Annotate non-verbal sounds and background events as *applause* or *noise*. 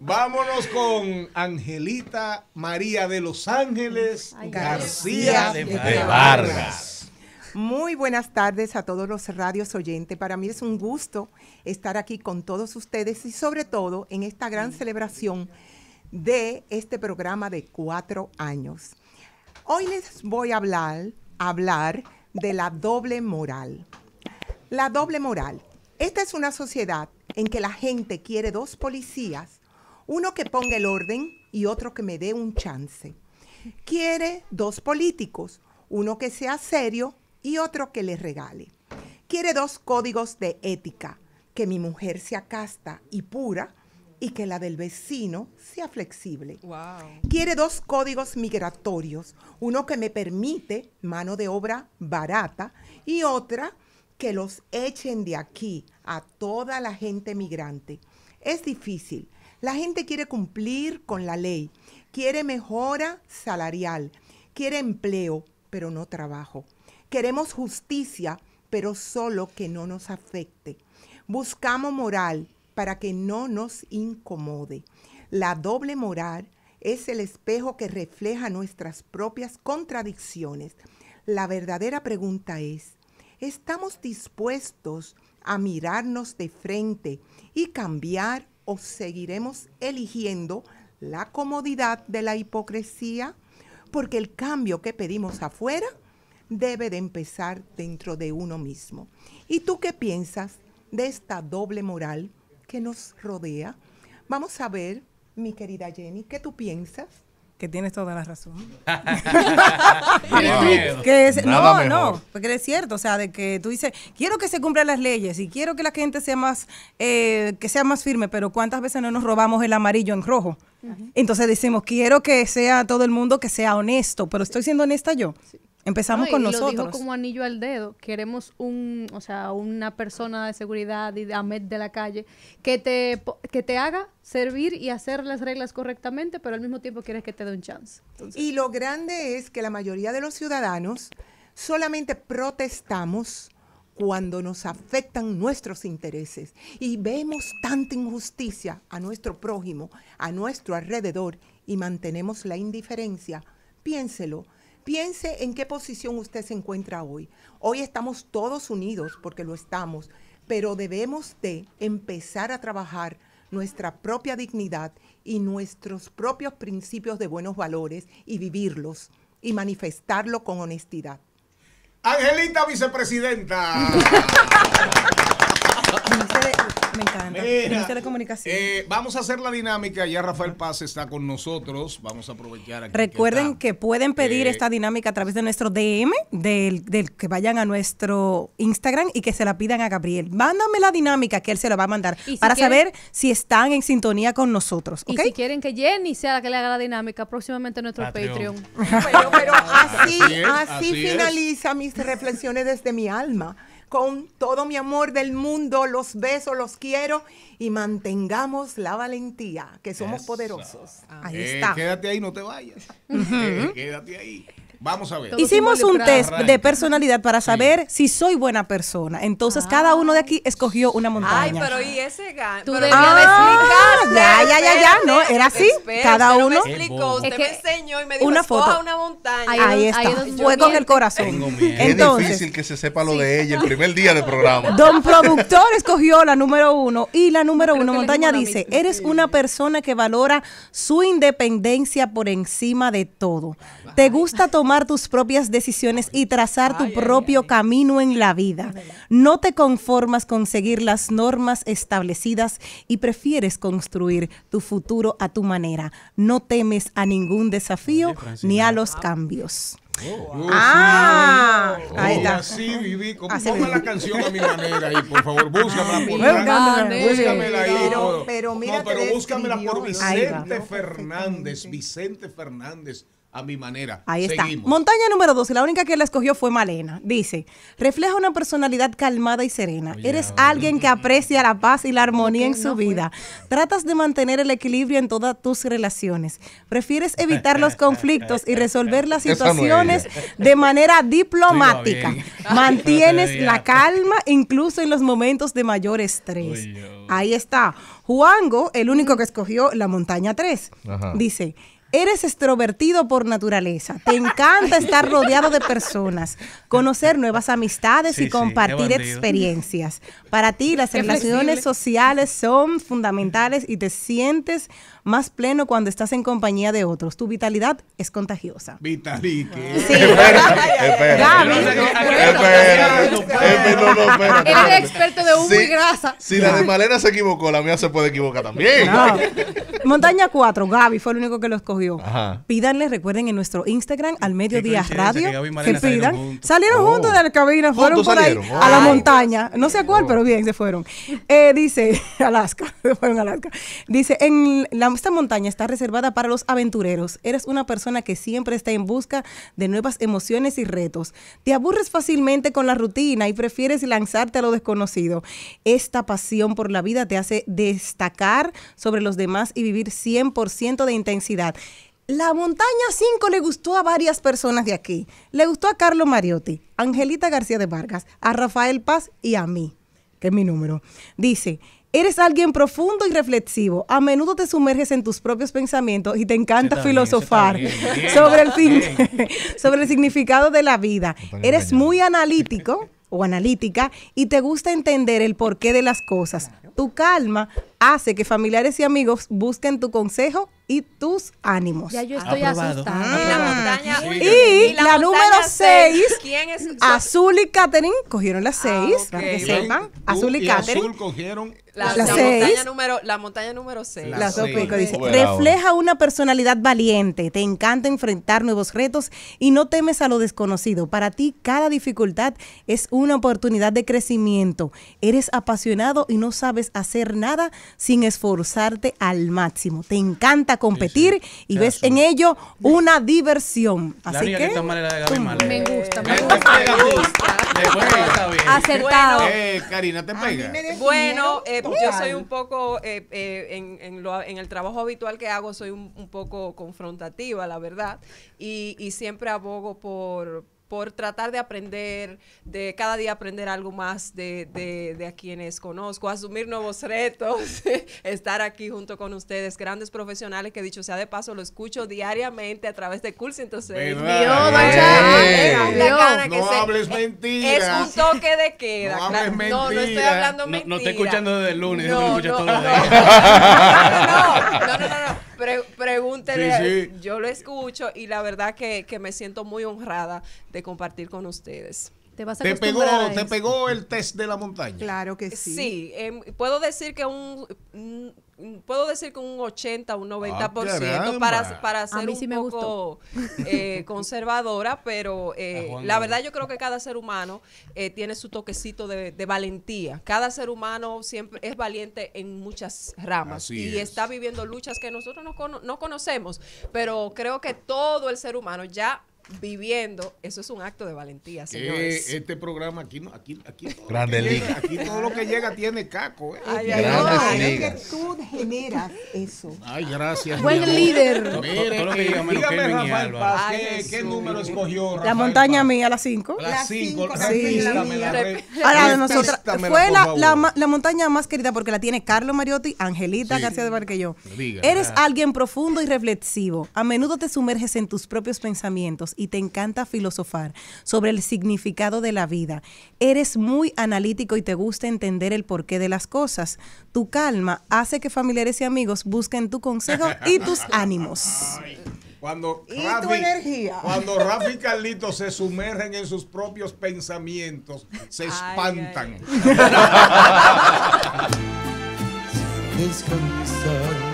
Vámonos con Angelita María de Los Ángeles García de, Vargas. Muy buenas tardes a todos los radios oyentes. Para mí es un gusto estar aquí con todos ustedes y sobre todo en esta gran celebración de este programa de cuatro años. Hoy les voy a hablar, hablar de la doble moral. La doble moral. Esta es una sociedad en que la gente quiere dos policías uno que ponga el orden y otro que me dé un chance. Quiere dos políticos, uno que sea serio y otro que le regale. Quiere dos códigos de ética, que mi mujer sea casta y pura y que la del vecino sea flexible. Quiere dos códigos migratorios, uno que me permite mano de obra barata y otra que los echen de aquí a toda la gente migrante. Es difícil, la gente quiere cumplir con la ley, quiere mejora salarial, quiere empleo, pero no trabajo. Queremos justicia, pero solo que no nos afecte. Buscamos moral para que no nos incomode. La doble moral es el espejo que refleja nuestras propias contradicciones. La verdadera pregunta es, ¿estamos dispuestos a mirarnos de frente y cambiar o seguiremos eligiendo la comodidad de la hipocresía? Porque el cambio que pedimos afuera debe de empezar dentro de uno mismo. ¿Y tú qué piensas de esta doble moral que nos rodea? Vamos a ver, mi querida Jenny, ¿qué tú piensas? tienes toda la razón. *laughs* no, no, porque es cierto, o sea, de que tú dices, quiero que se cumplan las leyes y quiero que la gente sea más, eh, que sea más firme, pero ¿cuántas veces no nos robamos el amarillo en rojo? Entonces decimos, quiero que sea todo el mundo que sea honesto, pero estoy siendo honesta yo. Sí. Empezamos con nosotros. Lo dijo como anillo al dedo. Queremos un, o sea, una persona de seguridad y de de la calle que te, que te haga servir y hacer las reglas correctamente, pero al mismo tiempo quieres que te dé un chance. y lo grande es que la mayoría de los ciudadanos solamente protestamos cuando nos afectan nuestros intereses y vemos tanta injusticia a nuestro prójimo, a nuestro alrededor y mantenemos la indiferencia. Piénselo Piense en qué posición usted se encuentra hoy. Hoy estamos todos unidos porque lo estamos, pero debemos de empezar a trabajar nuestra propia dignidad y nuestros propios principios de buenos valores y vivirlos y manifestarlo con honestidad. Angelita, vicepresidenta. *laughs* Me comunicación. Eh, vamos a hacer la dinámica. Ya Rafael Paz está con nosotros. Vamos a aprovechar Recuerden que, pueden pedir eh, esta dinámica a través de nuestro DM, del, del, que vayan a nuestro Instagram y que se la pidan a Gabriel. Mándame la dinámica que él se la va a mandar para saber si están en sintonía con nosotros. Y si quieren que Jenny sea la que le haga la dinámica, próximamente en nuestro Patreon. *laughs* Pero, así, finaliza mis reflexiones desde mi alma con todo mi amor del mundo, los beso, los quiero y mantengamos la valentía, que somos poderosos. Ahí eh, está. Quédate ahí, no te vayas. Eh, quédate ahí. Vamos a ver. Hicimos un test de personalidad para saber si soy buena persona. Entonces, cada uno de aquí escogió una montaña. Ay, pero y ese gato. Tú debías ah, Ya, ya, ya, No, era así. cada uno. usted enseñó y me dijo, una foto. una montaña. Ahí, está. Fue el corazón. es difícil que se sepa lo de ella el primer día del programa. *laughs* Don productor escogió la número uno y la número uno, montaña, dice, eres una persona que valora su independencia por encima de todo. Te gusta tomar tus propias decisiones y trazar tu propio camino en la vida. No te conformas con seguir las normas establecidas y prefieres construir tu futuro a tu manera. No temes a ningún desafío ni a los cambios. Oh, ah, ahí está. Así viví. la canción a mi manera ahí, por favor. Búscamela por búscamela ahí. Pero, mira, no, pero búscamela por Vicente Fernández. Vicente Fernández a mi manera. Ahí está. Montaña número dos, la única que la escogió fue Malena. Dice, refleja una personalidad calmada y serena. Eres alguien que aprecia la paz y la armonía en su vida. Tratas de mantener el equilibrio en todas tus relaciones. Prefieres evitar los *laughs* conflictos y resolver las situaciones de manera diplomática. Mantienes la calma incluso en los momentos de mayor estrés. Ahí está. Juango, el único que escogió la montaña 3, dice, Eres extrovertido por naturaleza. Te encanta estar rodeado de personas, conocer nuevas amistades y compartir experiencias. Para ti las relaciones sociales son fundamentales y te sientes más pleno cuando estás en compañía de otros. Tu vitalidad es contagiosa. Vitalique. Sí. Espera. el experto de humo y grasa. Si la de Malena se equivocó, la mía se puede equivocar también. Montaña 4, Gaby fue el único que lo escogió pídanle, recuerden en nuestro Instagram, al mediodía radio, Salieron oh. juntos de la cabina, fueron por ahí a la montaña. No sé cuál, oh. pero bien, se fueron. Eh, dice, *laughs* Alaska, *laughs* fueron Alaska. Dice, en esta montaña está reservada para los aventureros. Eres una persona que siempre está en busca de nuevas emociones y retos. Te aburres fácilmente con la rutina y prefieres lanzarte a lo desconocido. Esta pasión por la vida te hace destacar sobre los demás y vivir 100% de intensidad. La montaña 5 le gustó a varias personas de aquí. Le gustó a Carlos Mariotti, Angelita García de Vargas, a Rafael Paz y a mí, que es mi número. Dice, eres alguien profundo y reflexivo. A menudo te sumerges en tus propios pensamientos y te encanta filosofar sobre, el fin, *laughs* sobre el significado de la vida. Eres muy analítico o analítica y te gusta entender el porqué de las cosas. Tu calma hace que familiares y amigos busquen tu consejo y tus ánimos. Ya yo estoy asustada. Y mm. la, montaña, y la, número 6, Azul y Catherine cogieron las 6, Azul y, Catherine. cogieron la, la, Montaña número, la montaña número 6. La dice, refleja una personalidad valiente, te encanta enfrentar nuevos retos y no temes a lo desconocido. Para ti cada dificultad es una oportunidad de crecimiento. Eres apasionado y no sabes hacer nada sin esforzarte al máximo. Te encanta competir y ves en ello una diversión. Así que, me gusta, me este gusta. Este Acertado. Bueno, eh, Karina, te pega. Bueno, eh, yo soy un poco, eh, en, el trabajo habitual que hago, soy un, poco confrontativa, la verdad, y siempre abogo por, por tratar de aprender, de cada día aprender algo más de, de, de a quienes conozco, asumir nuevos retos, estar aquí junto con ustedes, grandes profesionales que dicho sea de paso, lo escucho diariamente a través de Cool entonces... Dios, no hables mentiras. Es un toque de queda. No, hables no, no estoy hablando mentiras. No, estoy escuchando desde el lunes, no, no, no, no pregúntele pregúntenle, yo lo escucho y la verdad que, que me siento muy honrada de compartir con ustedes. Te, vas a pegó, te pegó el test de la montaña. Claro que eh, sí. Em, puedo decir que un, puedo decir que un 80, un 90% ah, para, para ser un poco eh, *laughs* conservadora, pero eh, la verdad yo creo que cada ser humano eh, tiene su toquecito de, valentía. Cada ser humano siempre es valiente en muchas ramas y está viviendo luchas que nosotros no, no conocemos, pero creo que todo el ser humano ya viviendo, eso es un acto de valentía, eh, señores. este programa aquí no, aquí, aquí, Grande aquí todo lo que llega tiene caco. Eh. Ay, ay, ay, que tú generas eso. Ay, gracias. Buen líder. Eh, dígame, Rafael ¿qué, número escogió? la montaña mía, la 5. La 5, sí. Ahora, fue la, montaña más querida porque la tiene Carlos Mariotti, Angelita García de yo Eres alguien profundo y reflexivo. A menudo te sumerges en tus propios pensamientos y te encanta filosofar sobre el significado de la vida. Eres muy analítico y te gusta entender el porqué de las cosas. Tu calma hace que familiares y amigos busquen tu consejo y tus *laughs* ánimos. Cuando y Cuando Rafi y Carlito se sumergen en sus propios pensamientos, se espantan. *laughs*